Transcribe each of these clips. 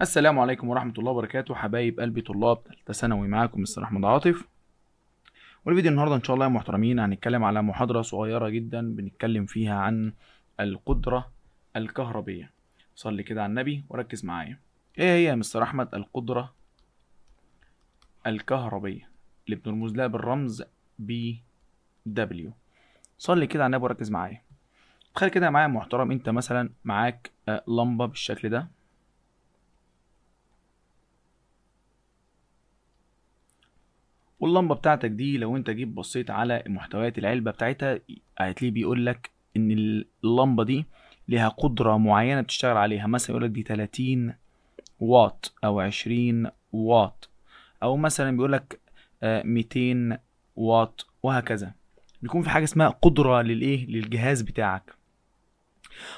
السلام عليكم ورحمة الله وبركاته حبايب قلبي طلاب تالتة ثانوي معاكم مستر أحمد عاطف والفيديو النهاردة إن شاء الله يا محترمين هنتكلم على محاضرة صغيرة جدا بنتكلم فيها عن القدرة الكهربية صلي كده على النبي وركز معايا إيه هي يا مستر أحمد القدرة الكهربية اللي بنرمز لها بالرمز بي دبليو صلي كده على النبي وركز معايا تخيل كده معايا محترم انت مثلا معاك آه، لمبه بالشكل ده واللمبه بتاعتك دي لو انت جيت بصيت على محتويات العلبه بتاعتها هتلاقيه بيقول لك ان اللمبه دي ليها قدره معينه بتشتغل عليها مثلا يقول لك دي 30 واط او 20 واط او مثلا بيقول لك 200 آه، واط وهكذا بيكون في حاجه اسمها قدره للايه للجهاز بتاعك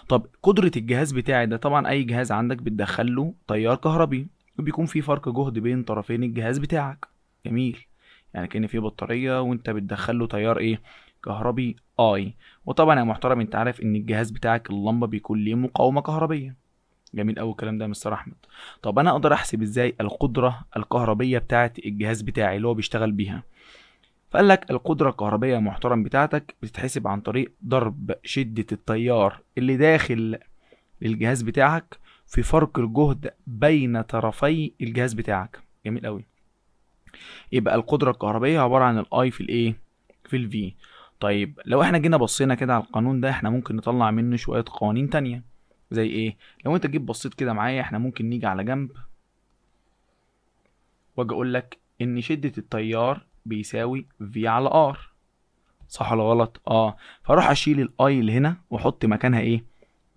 طب قدرة الجهاز بتاعي ده طبعا أي جهاز عندك بتدخله تيار كهربي وبيكون في فرق جهد بين طرفين الجهاز بتاعك جميل يعني كأن في بطارية وانت بتدخل له تيار ايه كهربي اي وطبعا يا محترم انت عارف ان الجهاز بتاعك اللمبه بيكون ليه مقاومه كهربيه جميل قوي الكلام ده يا مستر احمد طب انا اقدر احسب ازاي القدره الكهربيه بتاعه الجهاز بتاعي اللي هو بيشتغل بيها فقال لك القدره الكهربيه محترم بتاعتك بتتحسب عن طريق ضرب شده التيار اللي داخل الجهاز بتاعك في فرق الجهد بين طرفي الجهاز بتاعك جميل قوي يبقى القدرة الكهربائية عبارة عن الاي في الايه في الفي طيب لو احنا جينا بصينا كده على القانون ده احنا ممكن نطلع منه شوية قوانين تانية زي ايه لو انت جيت بصيت كده معايا احنا ممكن نيجي على جنب واجي اقول لك ان شدة التيار بيساوي في على ار صح ولا غلط اه فاروح اشيل الاي اللي هنا واحط مكانها ايه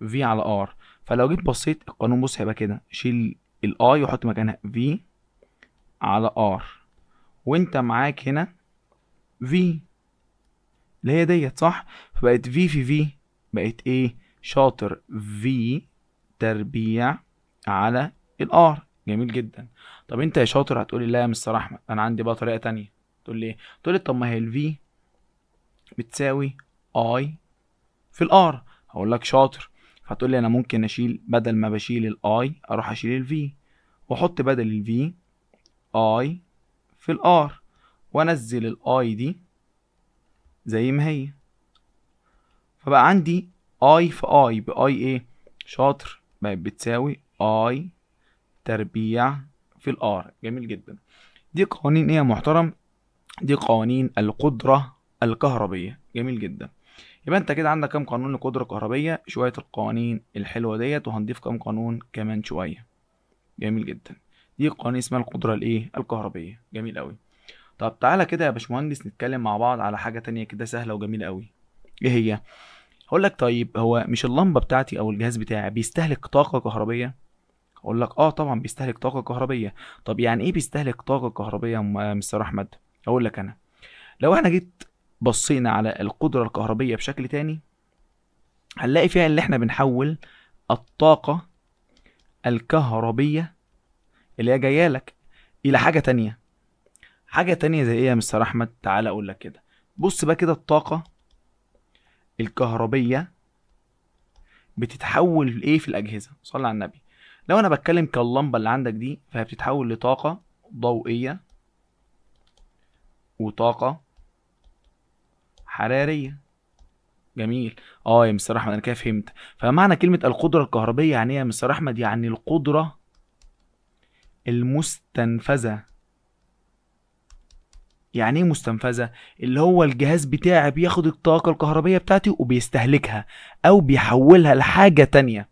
في على ار فلو جيت بصيت القانون بص هيبقى كده شيل الاي واحط مكانها في على ار وانت معاك هنا في اللي هي ديت صح فبقت في في في بقت ايه شاطر في تربيع على الار جميل جدا طب انت يا شاطر هتقولي لا يا مستر احمد انا عندي بقى طريقه تانية تقول لي إيه؟ تقول لي طب ما هي الفي بتساوي اي في الار هقول لك شاطر هتقول لي انا ممكن اشيل بدل ما بشيل الاي اروح اشيل الفي واحط بدل الفي اي في الار وانزل الاي دي زي ما هي فبقى عندي اي في اي باي ايه شاطر بقت بتساوي اي تربيع في الار جميل جدا دي قوانين ايه يا محترم دي قوانين القدرة الكهربية جميل جدا يبقى انت كده عندك كام قانون لقدرة كهربية شوية القوانين الحلوة ديت وهنضيف كام قانون كمان شوية جميل جدا دي قانون اسمها القدره الايه الكهربيه جميل قوي طب تعالى كده يا باشمهندس نتكلم مع بعض على حاجه تانية كده سهله وجميله قوي ايه هي هقول لك طيب هو مش اللمبه بتاعتي او الجهاز بتاعي بيستهلك طاقه كهربيه اقول لك اه طبعا بيستهلك طاقه كهربيه طب يعني ايه بيستهلك طاقه كهربيه يا مستر احمد اقول لك انا لو احنا جيت بصينا على القدره الكهربيه بشكل تاني هنلاقي فيها ان احنا بنحول الطاقه الكهربيه اللي هي جايه لك الى حاجه تانية حاجه تانية زي ايه يا مستر احمد تعالى اقول لك كده بص بقى كده الطاقه الكهربيه بتتحول لايه في الاجهزه صلى على النبي لو انا بتكلم كاللمبه اللي عندك دي فهي بتتحول لطاقه ضوئيه وطاقه حراريه جميل اه يا مستر احمد انا كده فهمت فمعنى كلمه القدره الكهربيه يعني ايه يا مستر احمد يعني القدره المستنفذة يعني ايه مستنفذة؟ اللي هو الجهاز بتاعي بياخد الطاقة الكهربية بتاعتي وبيستهلكها أو بيحولها لحاجة تانية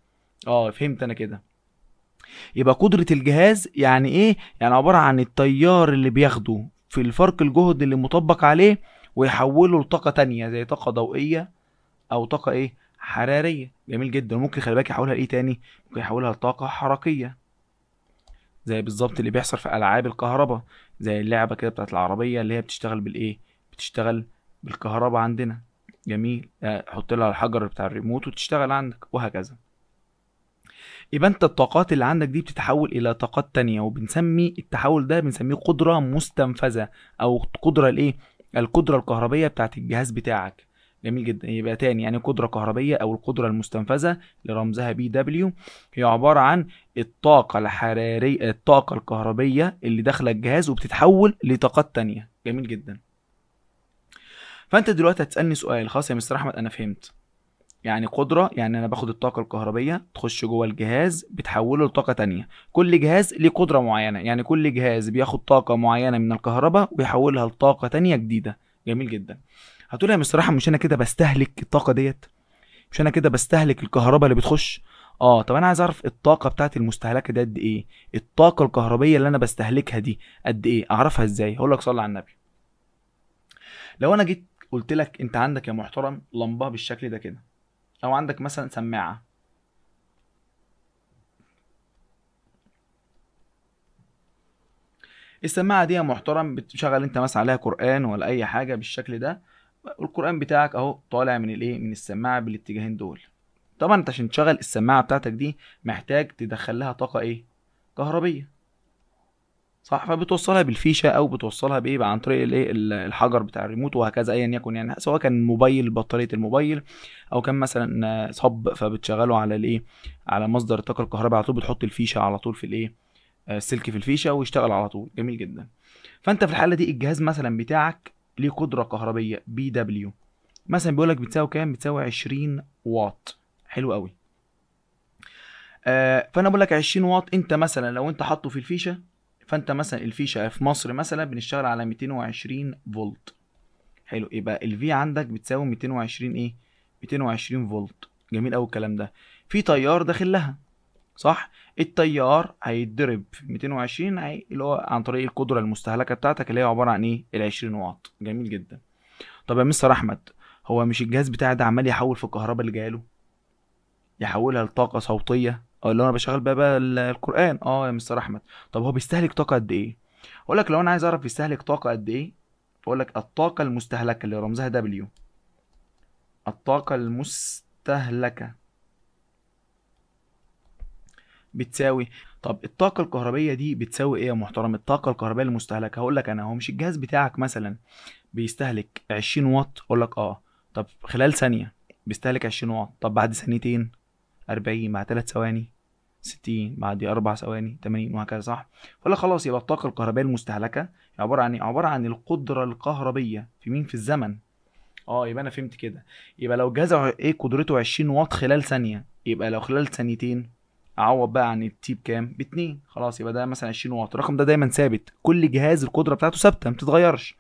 اه فهمت أنا كده يبقى قدرة الجهاز يعني ايه؟ يعني عبارة عن التيار اللي بياخده في الفرق الجهد اللي مطبق عليه ويحوله لطاقة تانية زي طاقة ضوئية أو طاقة ايه؟ حرارية جميل جدا ممكن خلي بالك يحولها لايه تاني؟ ممكن يحولها لطاقة حركية زي بالظبط اللي بيحصل في العاب الكهرباء زي اللعبه كده بتاعت العربيه اللي هي بتشتغل بالايه بتشتغل بالكهرباء عندنا جميل حط لها الحجر بتاع الريموت وتشتغل عندك وهكذا يبقى انت الطاقات اللي عندك دي بتتحول الى طاقات تانية وبنسمي التحول ده بنسميه قدرة مستنفذة او قدرة الايه القدرة الكهربية بتاعت الجهاز بتاعك جميل جدا يبقى تاني يعني قدرة كهربية أو القدرة المستنفذة لرمزها بي دبليو هي عبارة عن الطاقة الحرارية الطاقة الكهربية اللي داخلة الجهاز وبتتحول لطاقات تانية جميل جدا فأنت دلوقتي هتسألني سؤال خلاص يا مستر أحمد أنا فهمت يعني قدرة يعني أنا باخد الطاقة الكهربية تخش جوه الجهاز بتحوله لطاقة تانية كل جهاز ليه قدرة معينة يعني كل جهاز بياخد طاقة معينة من الكهرباء ويحولها لطاقة تانية جديدة جميل جدا هتقول يا مستر احمد مش انا كده بستهلك الطاقه ديت مش انا كده بستهلك الكهرباء اللي بتخش اه طب انا عايز اعرف الطاقه بتاعت المستهلكه دي قد ايه الطاقه الكهربيه اللي انا بستهلكها دي قد ايه اعرفها ازاي هقول لك صلي على النبي لو انا جيت قلت لك انت عندك يا محترم لمبه بالشكل ده كده او عندك مثلا سماعه السماعه دي يا محترم بتشغل انت مثلا عليها قران ولا اي حاجه بالشكل ده القران بتاعك اهو طالع من الايه من السماعه بالاتجاهين دول طبعا انت عشان تشغل السماعه بتاعتك دي محتاج تدخل لها طاقه ايه كهربيه صح فبتوصلها بالفيشه او بتوصلها بايه عن طريق الايه الحجر بتاع الريموت وهكذا ايا يكن يعني سواء كان موبايل بطاريه الموبايل او كان مثلا صب فبتشغله على الايه على مصدر الطاقه الكهرباء على طول بتحط الفيشه على طول في الايه السلك آه، في الفيشه ويشتغل على طول جميل جدا فانت في الحاله دي الجهاز مثلا بتاعك ليه قدره كهربيه بي دبليو مثلا بيقول لك بتساوي كام بتساوي 20 واط حلو قوي آه فانا بقول لك 20 واط انت مثلا لو انت حاطه في الفيشه فانت مثلا الفيشه في مصر مثلا بنشتغل على 220 فولت حلو يبقى الفي عندك بتساوي 220 ايه 220 فولت جميل قوي الكلام ده في تيار داخل لها صح التيار هيتضرب في 220 هي اللي هو عن طريق القدره المستهلكه بتاعتك اللي هي عباره عن ايه ال 20 واط جميل جدا طب يا مستر احمد هو مش الجهاز بتاعي ده عمال يحول في الكهرباء اللي جايله يحولها لطاقه صوتيه اه اللي انا بشغل بقى, بقى القران اه يا مستر احمد طب هو بيستهلك طاقه قد ايه اقول لك لو انا عايز اعرف بيستهلك طاقه قد ايه اقول لك الطاقه المستهلكه اللي رمزها دبليو الطاقه المستهلكه بتساوي طب الطاقه الكهربيه دي بتساوي ايه يا محترم الطاقه الكهربائيه المستهلكه هقول لك انا هو مش الجهاز بتاعك مثلا بيستهلك 20 واط اقول لك اه طب خلال ثانيه بيستهلك 20 واط طب بعد ثانيتين 40 بعد 3 ثواني 60 بعد 4 ثواني 80 وهكذا صح فلا خلاص يبقى الطاقه الكهربائيه المستهلكه عباره عن إيه؟ عباره عن القدره الكهربيه في مين في الزمن اه يبقى انا فهمت كده يبقى لو جهاز ايه قدرته 20 واط خلال ثانيه يبقى لو خلال ثانيتين اعوض بقى عن التي بكام؟ باتنين خلاص يبقى ده مثلا 20 واط الرقم ده دايما ثابت كل جهاز القدره بتاعته ثابته ما بتتغيرش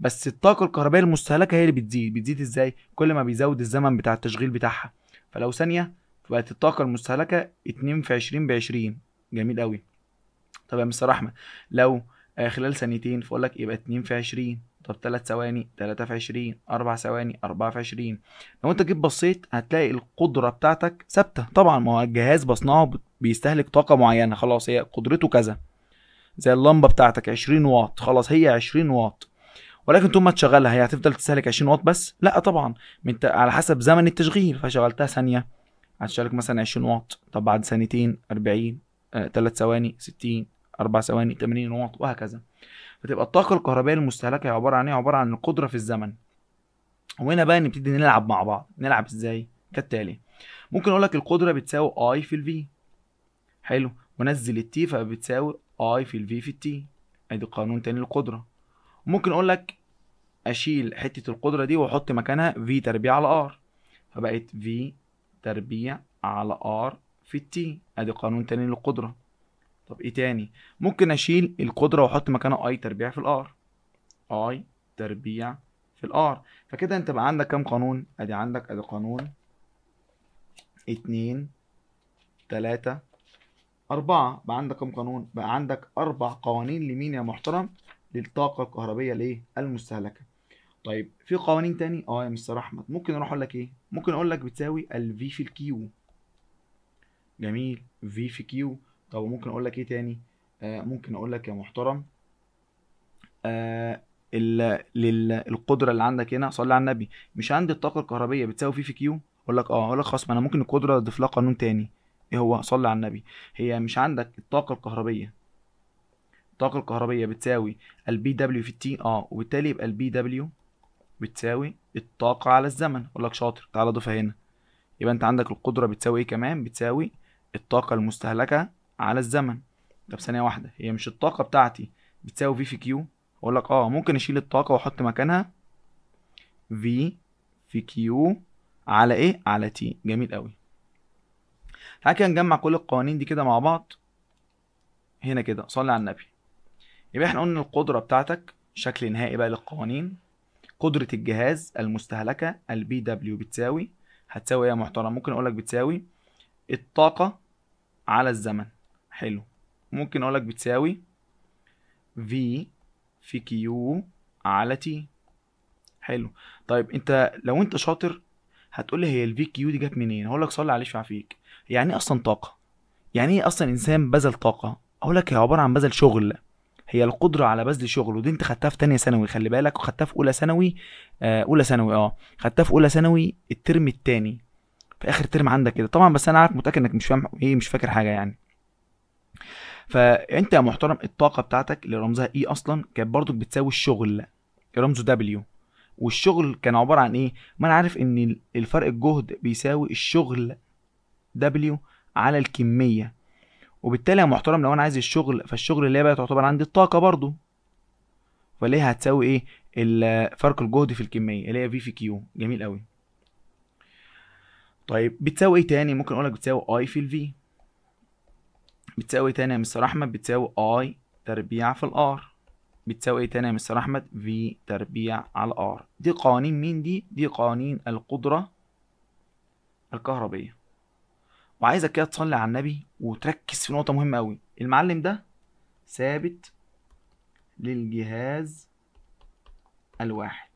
بس الطاقه الكهربائيه المستهلكه هي اللي بتزيد بتزيد ازاي؟ كل ما بيزود الزمن بتاع التشغيل بتاعها فلو ثانيه بقت الطاقه المستهلكه 2 في 20 ب 20 جميل قوي طب يا مستر احمد لو آه، خلال ثانيتين فاقول لك يبقى 2 في 20 طب 3 ثواني 3 في 20 4 ثواني 4 في 20 لو انت جيت بصيت هتلاقي القدره بتاعتك ثابته طبعا ما هو الجهاز بصنعه بيستهلك طاقه معينه خلاص هي قدرته كذا زي اللمبه بتاعتك 20 واط خلاص هي 20 واط ولكن طول ما تشغلها هي هتفضل تستهلك 20 واط بس لا طبعا انت على حسب زمن التشغيل فشغلتها ثانيه هتشغلك مثلا 20 واط طب بعد ثانيتين 40 3 ثواني 60 أربع ثواني 80 نقط وهكذا فتبقى الطاقة الكهربائية المستهلكة عبارة عن إيه؟ عبارة عن القدرة في الزمن وهنا بقى نبتدي نلعب مع بعض نلعب إزاي كالتالي ممكن أقول لك القدرة بتساوي اي في الفي حلو ونزل التي فبتساوي اي في الفي في التي ادي قانون تاني للقدرة ممكن أقول لك أشيل حتة القدرة دي وأحط مكانها في تربيع على ار فبقت في تربيع على ار في التي ادي قانون تاني للقدرة طب ايه تاني ممكن اشيل القدره واحط مكانها اي تربيع في الار اي تربيع في الار فكده انت بقى عندك كام قانون ادي عندك ادي قانون اتنين تلاتة أربعة بقى عندك كام قانون بقى عندك أربع قوانين لمين يا محترم للطاقة الكهربية الإيه المستهلكة طيب في قوانين تاني اه يا مستر أحمد ممكن أروح أقول لك إيه ممكن أقول لك بتساوي الفي في الكيو جميل في في كيو طب ممكن اقول لك ايه تاني آه ممكن اقول لك يا محترم آه القدره اللي عندك هنا صلي على النبي مش عندي الطاقه الكهربيه بتساوي في في كيو اقول لك اه اقول لك خلاص ما انا ممكن القدره اضيف لها قانون تاني ايه هو صلي على النبي هي مش عندك الطاقه الكهربيه الطاقه الكهربيه بتساوي البي دبليو في التي اه وبالتالي يبقى البي دبليو بتساوي الطاقه على الزمن اقول لك شاطر تعالى ضيفها هنا يبقى انت عندك القدره بتساوي ايه كمان بتساوي الطاقه المستهلكه على الزمن طب ثانيه واحده هي مش الطاقه بتاعتي بتساوي في في كيو اقول لك اه ممكن اشيل الطاقه واحط مكانها في في كيو على ايه على تي جميل قوي تعالى كده نجمع كل القوانين دي كده مع بعض هنا كده صلي على النبي يبقى احنا قلنا القدره بتاعتك شكل نهائي بقى للقوانين قدره الجهاز المستهلكه البي دبليو بتساوي هتساوي ايه يا محترم ممكن اقول لك بتساوي الطاقه على الزمن حلو ممكن اقول لك بتساوي في في كيو على تي حلو طيب انت لو انت شاطر هتقول لي هي الفي كيو دي جت منين هقول لك صلي عليه فيك. يعني ايه اصلا طاقه يعني ايه اصلا انسان بذل طاقه اقول لك هي عباره عن بذل شغل هي القدرة على بذل شغل ودي انت خدتها في تانية ثانوي خلي بالك وخدتها في أولى ثانوي آه أولى ثانوي اه خدتها في أولى ثانوي الترم التاني في آخر ترم عندك كده طبعا بس أنا عارف متأكد إنك مش فاهم إيه مش فاكر حاجة يعني فانت يا محترم الطاقه بتاعتك اللي رمزها اي اصلا كانت برضك بتساوي الشغل رمزه دبليو والشغل كان عباره عن ايه ما انا عارف ان الفرق الجهد بيساوي الشغل دبليو على الكميه وبالتالي يا محترم لو انا عايز الشغل فالشغل اللي هي بقى تعتبر عندي الطاقه برضو فليه هتساوي ايه فرق الجهد في الكميه اللي هي في في كيو جميل قوي طيب بتساوي ايه تاني ممكن اقول لك بتساوي اي في الفي بتساوي تاني يا مستر احمد بتساوي اي تربيع في الار بتساوي ايه تاني يا مستر احمد في تربيع على الار دي قوانين مين دي دي قوانين القدره الكهربيه وعايزك كده تصلي على النبي وتركز في نقطه مهمه قوي المعلم ده ثابت للجهاز الواحد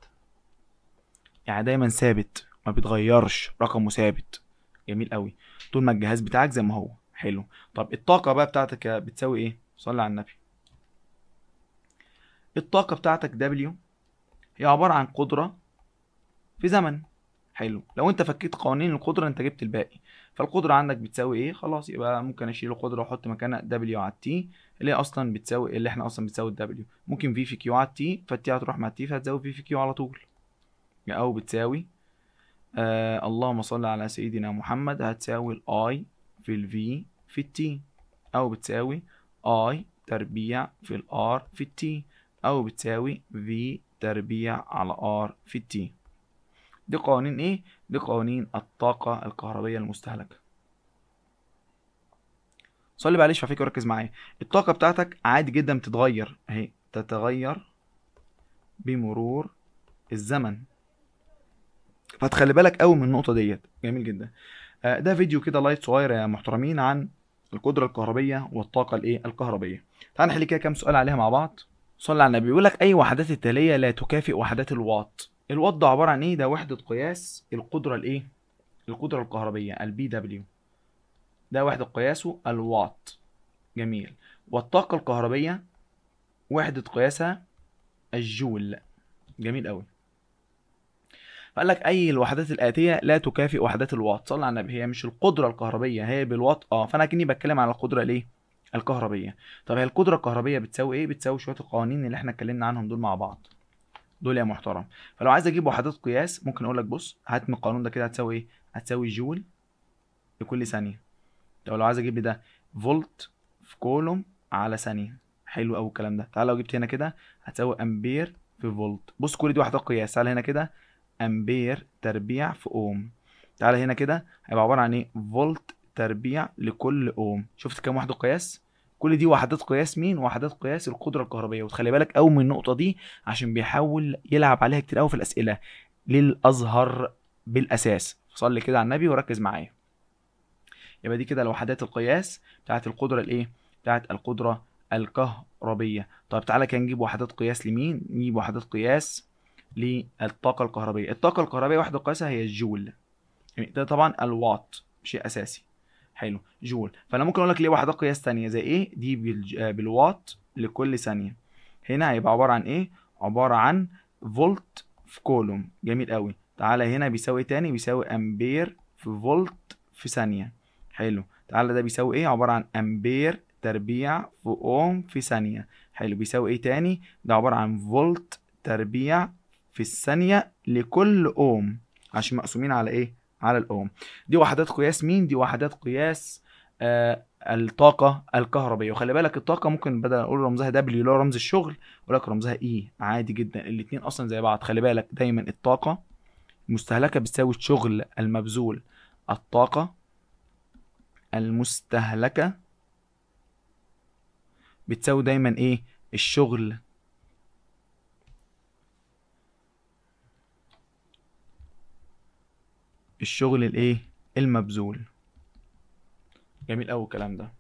يعني دايما ثابت ما بيتغيرش رقمه ثابت جميل قوي طول ما الجهاز بتاعك زي ما هو حلو طب الطاقة بقى بتاعتك بتساوي ايه صلي على النبي الطاقة بتاعتك W هي عبارة عن قدرة في زمن حلو لو انت فكيت قوانين القدرة انت جبت الباقي فالقدرة عندك بتساوي ايه خلاص يبقى ممكن اشيل القدرة واحط مكانها W على T اللي هي اصلا بتساوي اللي احنا اصلا بتساوي W ممكن V في Q على T فالتي هتروح مع T فهتساوي V في Q على طول او بتساوي آه اللهم صل على سيدنا محمد هتساوي الاي في ال V في ال T أو بتساوي I تربيع في ال R في ال T أو بتساوي V تربيع على R في ال T دي قوانين إيه؟ دي قوانين الطاقة الكهربية المستهلكة صلي معلش على فكرة وركز معايا الطاقة بتاعتك عادي جدا بتتغير أهي تتغير بمرور الزمن فتخلي بالك قوي من النقطة ديت جميل جدا آه، ده فيديو كده لايت صغير يا محترمين عن القدره الكهربيه والطاقه الايه الكهربيه تعال نحل كده كام سؤال عليها مع بعض صلى على النبي بيقول لك اي وحدات التاليه لا تكافئ وحدات الواط الواط ده عباره عن ايه ده وحده قياس القدره الايه القدره الكهربيه البي دبليو ده وحده قياسه الواط جميل والطاقه الكهربيه وحده قياسها الجول جميل قوي فقال لك اي الوحدات الاتيه لا تكافئ وحدات الوات صلى على النبي هي مش القدره الكهربيه هي بالوات اه فانا كني بتكلم على القدره ليه الكهربيه طب هي القدره الكهربيه بتساوي ايه بتساوي شويه القوانين اللي احنا اتكلمنا عنهم دول مع بعض دول يا محترم فلو عايز اجيب وحدات قياس ممكن اقول لك بص هات من القانون ده كده هتساوي ايه هتساوي جول لكل ثانيه طب لو عايز اجيب ده فولت في كولوم على ثانيه حلو قوي الكلام ده تعال لو جبت هنا كده هتساوي امبير في فولت بص كل دي وحدات قياس تعال هنا كده امبير تربيع في اوم تعالى هنا كده هيبقى عباره عن ايه فولت تربيع لكل اوم شفت كام وحده قياس كل دي وحدات قياس مين وحدات قياس القدره الكهربائيه وتخلي بالك قوي من النقطه دي عشان بيحاول يلعب عليها كتير قوي في الاسئله للازهر بالاساس صلي كده على النبي وركز معايا يبقى دي كده الوحدات القياس بتاعت القدره الايه بتاعت القدره الكهربيه طب تعالى كده نجيب وحدات قياس لمين نجيب وحدات قياس للطاقه الكهربائيه الطاقه الكهربائيه واحده قياسها هي الجول يعني ده طبعا الواط شيء اساسي حلو جول فانا ممكن اقول لك ليه واحده قياس ثانيه زي ايه دي بالواط لكل ثانيه هنا هيبقى عباره عن ايه عباره عن فولت في كولوم جميل قوي تعالى هنا بيساوي تاني بيساوي امبير في فولت في ثانيه حلو تعالى ده بيساوي ايه عباره عن امبير تربيع في اوم في ثانيه حلو بيساوي ايه تاني ده عباره عن فولت تربيع في الثانيه لكل اوم عشان مقسومين على ايه على الاوم دي وحدات قياس مين دي وحدات قياس آه الطاقه الكهربائيه وخلي بالك الطاقه ممكن بدل اقول رمزها دبليو اللي هو رمز الشغل اقول لك رمزها اي e عادي جدا الاثنين اصلا زي بعض خلي بالك دايما الطاقه المستهلكه بتساوي الشغل المبذول الطاقه المستهلكه بتساوي دايما ايه الشغل الشغل الايه المبذول جميل قوي الكلام ده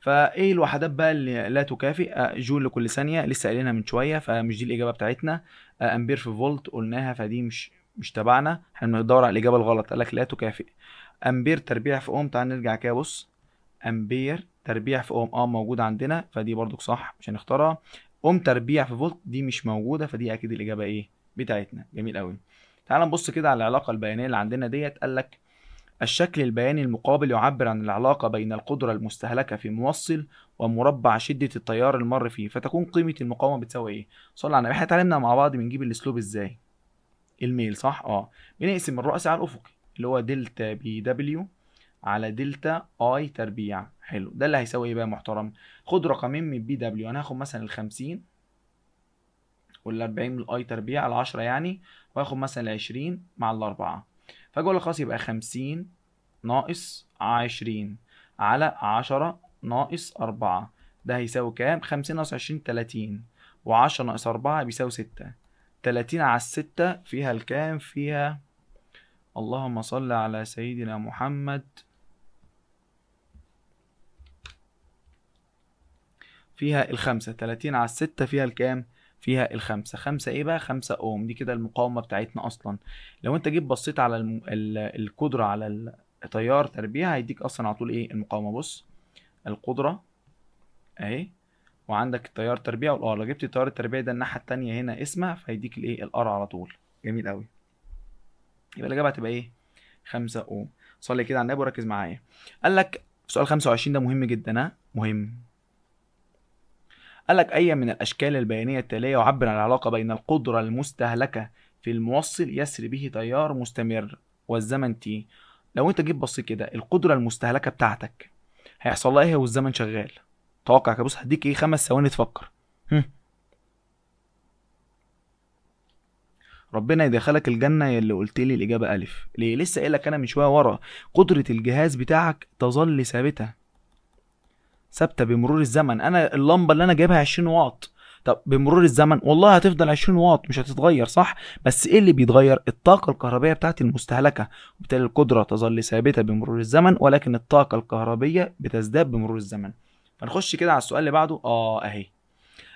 فايه الوحدات بقى اللي لا تكافئ آه، جول لكل ثانيه لسه قايلينها من شويه فمش دي الاجابه بتاعتنا آه، امبير في فولت قلناها فدي مش مش تبعنا احنا بندور على الاجابه الغلط قال لك لا تكافئ امبير تربيع في اوم تعال نرجع كده بص امبير تربيع في اوم اه موجود عندنا فدي برضك صح مش هنختارها اوم تربيع في فولت دي مش موجوده فدي اكيد الاجابه ايه بتاعتنا جميل قوي تعال نبص كده على العلاقه البيانيه اللي عندنا ديت قال لك الشكل البياني المقابل يعبر عن العلاقة بين القدرة المستهلكة في موصل ومربع شدة التيار المر فيه فتكون قيمة المقاومة بتساوي ايه؟ صلى على النبي احنا اتعلمنا مع بعض بنجيب الاسلوب ازاي؟ الميل صح؟ اه بنقسم الرأس على الأفقي اللي هو دلتا بي دبليو على دلتا اي تربيع حلو ده اللي هيساوي ايه بقى يا محترم؟ خد رقمين من بي دبليو انا هاخد مثلا ال 50 وال 40 من الاي تربيع ال 10 يعني واخد مثلا 20 مع الأربعة فأجي خلاص يبقى 50 ناقص 20 على 10 ناقص 4 ده هيساوي كام؟ 50 ناقص 20 30 و10 ناقص 4 بيساوي 6 30 على الستة فيها الكام؟ فيها اللهم صل على سيدنا محمد فيها الخمسة تلاتين على الستة فيها الكام؟ فيها الخمسة خمسة ايه بقى خمسة اوم دي كده المقاومة بتاعتنا اصلا لو انت جيت بصيت على الم... ال... القدرة على التيار تربيع هيديك اصلا على طول ايه المقاومة بص القدرة اهي وعندك التيار تربيع والار لو جبت التيار التربيع ده الناحية التانية هنا اسمع فهيديك الايه الار على طول جميل قوي يبقى الاجابة هتبقى ايه خمسة اوم صلي كده على النبي وركز معايا قال لك سؤال 25 ده مهم جدا ها مهم قال لك أي من الأشكال البيانية التالية يعبر عن العلاقة بين القدرة المستهلكة في الموصل يسري به تيار مستمر والزمن تي لو أنت جيت بصيت كده القدرة المستهلكة بتاعتك هيحصل لها إيه والزمن شغال توقع كده بص هديك إيه خمس ثواني تفكر هم. ربنا يدخلك الجنة يا اللي قلت لي الإجابة ألف ليه لسه قايل لك أنا من شوية ورا قدرة الجهاز بتاعك تظل ثابتة ثابته بمرور الزمن انا اللمبه اللي انا جايبها 20 واط طب بمرور الزمن والله هتفضل 20 واط مش هتتغير صح بس ايه اللي بيتغير الطاقه الكهربائيه بتاعتي المستهلكه وبالتالي القدره تظل ثابته بمرور الزمن ولكن الطاقه الكهربائيه بتزداد بمرور الزمن فنخش كده على السؤال اللي بعده اه اهي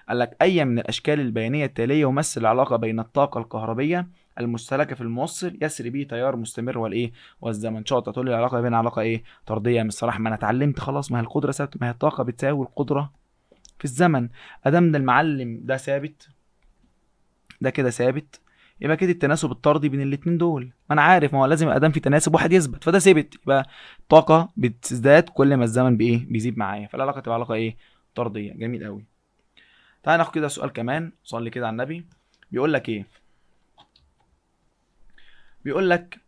قال لك اي من الاشكال البيانيه التاليه يمثل العلاقه بين الطاقه الكهربيه المستهلكه في الموصل يسري به تيار مستمر والايه والزمن شاطه تقول لي العلاقه بين علاقه ايه طرديه من الصراحه ما انا اتعلمت خلاص ما هي القدره ثابته ما هي الطاقه بتساوي القدره في الزمن ادام المعلم ده ثابت ده كده ثابت يبقى كده التناسب الطردي بين الاثنين دول ما انا عارف ما هو لازم ادام في تناسب واحد يثبت فده ثبت يبقى الطاقه بتزداد كل ما الزمن بايه بيزيد معايا فالعلاقه تبقى علاقه ايه طرديه جميل قوي تعالى ناخد كده سؤال كمان صلي كده على النبي بيقول لك ايه بيقول لك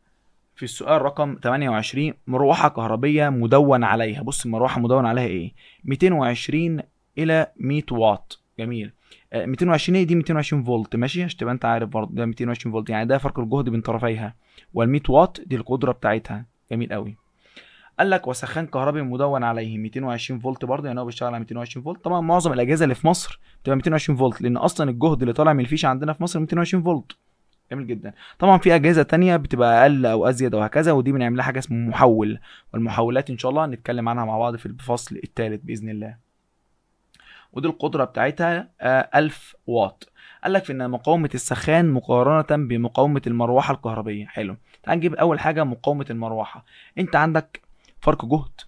في السؤال رقم 28 مروحه كهربيه مدون عليها بص المروحه مدون عليها ايه 220 الى 100 واط جميل 220 آه، ايه دي 220 فولت ماشي عشان تبقى انت عارف برضه ده 220 فولت يعني ده فرق الجهد بين طرفيها وال 100 واط دي القدره بتاعتها جميل قوي قال لك وسخان كهربي مدون عليه 220 فولت برضه يعني هو بيشتغل على 220 فولت طبعا معظم الاجهزه اللي في مصر بتبقى 220 فولت لان اصلا الجهد اللي طالع من الفيشه عندنا في مصر 220 فولت جميل جدا طبعا في اجهزه تانية بتبقى اقل او ازيد او هكذا ودي بنعمل لها حاجه اسمها محول والمحولات ان شاء الله هنتكلم عنها مع بعض في الفصل الثالث باذن الله ودي القدره بتاعتها 1000 آه، واط قال لك في ان مقاومه السخان مقارنه بمقاومه المروحه الكهربيه حلو تعال نجيب اول حاجه مقاومه المروحه انت عندك فرق جهد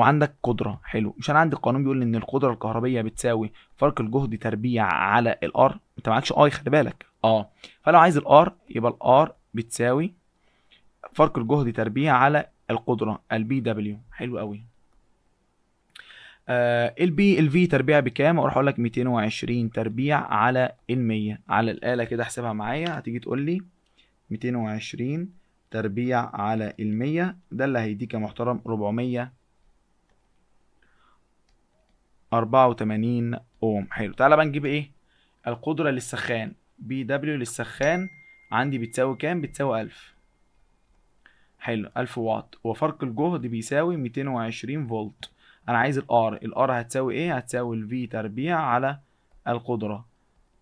وعندك قدره حلو مش انا عندي قانون بيقول ان القدره الكهربيه بتساوي فرق الجهد تربيع على الار انت معكش اي خلي بالك اه فلو عايز الار يبقى الار بتساوي فرق الجهد تربيع على القدره البي دبليو حلو قوي آه البي الفي تربيع بكام اروح اقول لك 220 تربيع على ال100 على الاله كده احسبها معايا هتيجي تقول لي 220 تربيع على ال100 ده اللي هيديك يا محترم 400 84 اوم حلو تعالى بقى نجيب ايه القدره للسخان بي دبليو للسخان عندي بتساوي كام بتساوي 1000 حلو 1000 واط وفرق الجهد بيساوي 220 فولت انا عايز الار الار هتساوي ايه هتساوي الفي تربيع على القدره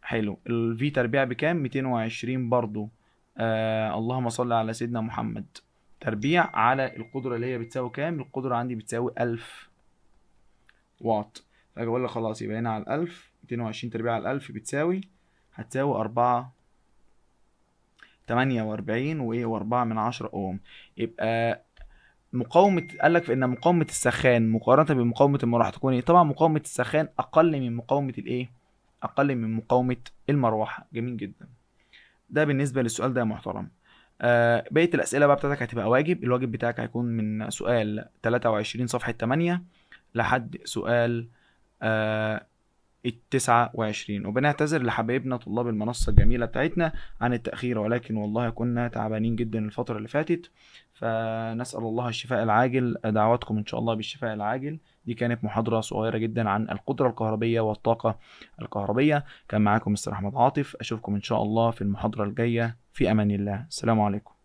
حلو الفي تربيع بكام 220 برضو آه اللهم صل على سيدنا محمد تربيع على القدره اللي هي بتساوي كام القدره عندي بتساوي 1000 واط اجي اقول لك خلاص يبقى هنا على الألف ميتين وعشرين تربيع على الألف بتساوي هتساوي أربعة تمانية وأربعين وإيه وأربعة من عشرة أوم يبقى مقاومة قال لك إن مقاومة السخان مقارنة بمقاومة المروحة تكون إيه؟ طبعا مقاومة السخان أقل من مقاومة الإيه؟ أقل من مقاومة المروحة جميل جدا ده بالنسبة للسؤال ده يا محترم آه بقية الأسئلة بقى بتاعتك هتبقى واجب الواجب بتاعك هيكون من سؤال 23 صفحة 8 لحد سؤال آه، التسعة وعشرين وبنعتذر لحبايبنا طلاب المنصة الجميلة بتاعتنا عن التأخير ولكن والله كنا تعبانين جدا الفترة اللي فاتت فنسأل الله الشفاء العاجل دعواتكم إن شاء الله بالشفاء العاجل دي كانت محاضرة صغيرة جدا عن القدرة الكهربية والطاقة الكهربية كان معاكم مستر أحمد عاطف أشوفكم إن شاء الله في المحاضرة الجاية في أمان الله السلام عليكم